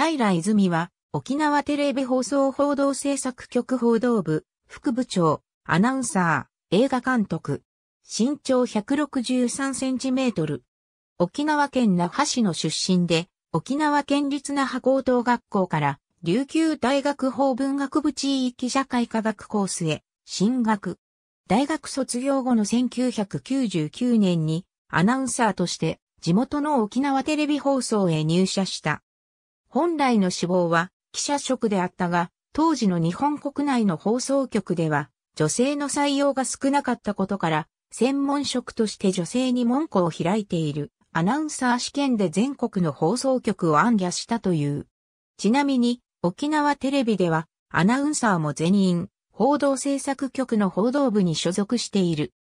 平泉は、沖縄テレビ放送報道制作局報道部、副部長、アナウンサー、映画監督。身長163センチメートル。沖縄県那覇市の出身で、沖縄県立那覇高等学校から、琉球大学法文学部地域社会科学コースへ、進学。大学卒業後の1999年に、アナウンサーとして、地元の沖縄テレビ放送へ入社した。本来の志望は記者職であったが、当時の日本国内の放送局では女性の採用が少なかったことから、専門職として女性に門戸を開いているアナウンサー試験で全国の放送局を暗夜したという。ちなみに沖縄テレビではアナウンサーも全員報道制作局の報道部に所属している。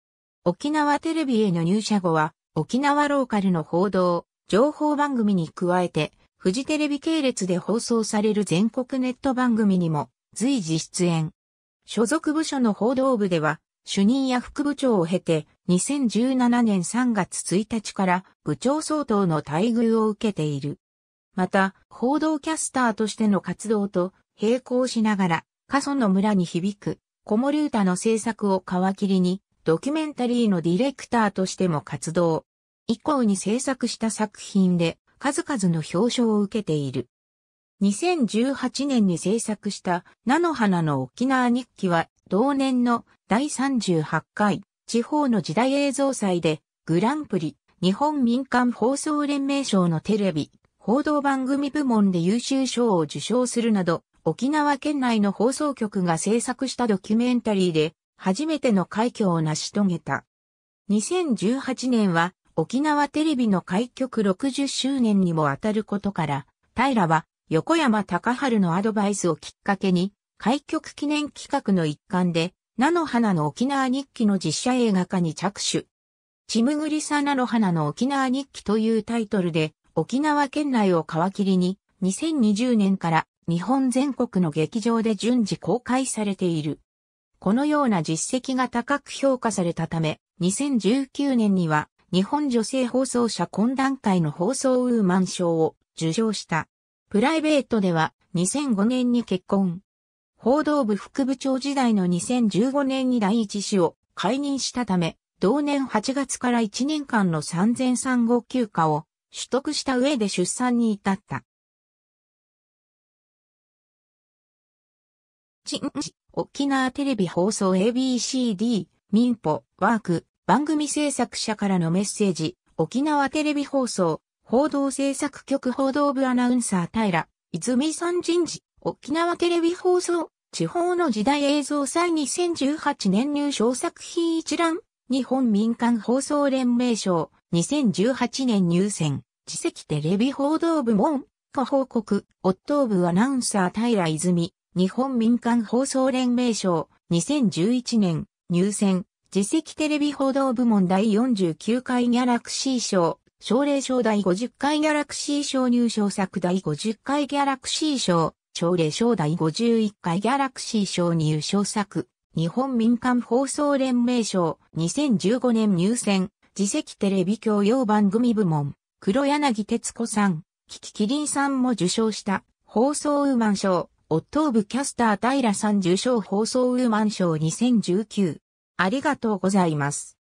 沖縄テレビへの入社後は沖縄ローカルの報道、情報番組に加えてフジテレビ系列で放送される全国ネット番組にも随時出演。所属部署の報道部では、主任や副部長を経て、2017年3月1日から部長相当の待遇を受けている。また、報道キャスターとしての活動と並行しながら、過疎の村に響く、子守歌の制作を皮切りに、ドキュメンタリーのディレクターとしても活動。以降に制作した作品で、数々の表彰を受けている。2018年に制作した菜の花の沖縄日記は同年の第38回地方の時代映像祭でグランプリ日本民間放送連盟賞のテレビ報道番組部門で優秀賞を受賞するなど沖縄県内の放送局が制作したドキュメンタリーで初めての快挙を成し遂げた。2018年は沖縄テレビの開局60周年にもあたることから、平は横山隆春のアドバイスをきっかけに、開局記念企画の一環で、菜の花の沖縄日記の実写映画化に着手。ちむぐりさ菜の花の沖縄日記というタイトルで、沖縄県内を皮切りに、2020年から日本全国の劇場で順次公開されている。このような実績が高く評価されたため、2019年には日本女性放送者懇談会の放送ウーマン賞を受賞した。プライベートでは2005年に結婚。報道部副部長時代の2015年に第一子を解任したため、同年8月から1年間の産前産後休暇を取得した上で出産に至った。チンジ、沖縄テレビ放送 ABCD、民法、ワーク、番組制作者からのメッセージ、沖縄テレビ放送、報道制作局報道部アナウンサー平、泉さん人事、沖縄テレビ放送、地方の時代映像祭2018年入賞作品一覧、日本民間放送連盟賞、2018年入選、自席テレビ報道部門、ご報告、オッ部アナウンサー平泉、日本民間放送連盟賞、2011年、入選、自責テレビ報道部門第49回ギャラクシー賞、奨励賞第50回ギャラクシー賞入賞作第50回ギャラクシー賞、奨励賞第51回ギャラクシー賞入賞作、日本民間放送連盟賞、2015年入選、自責テレビ教養番組部門、黒柳哲子さん、キキキリンさんも受賞した、放送ウーマン賞、オットーブキャスター平さん受賞放送ウーマン賞2019。ありがとうございます。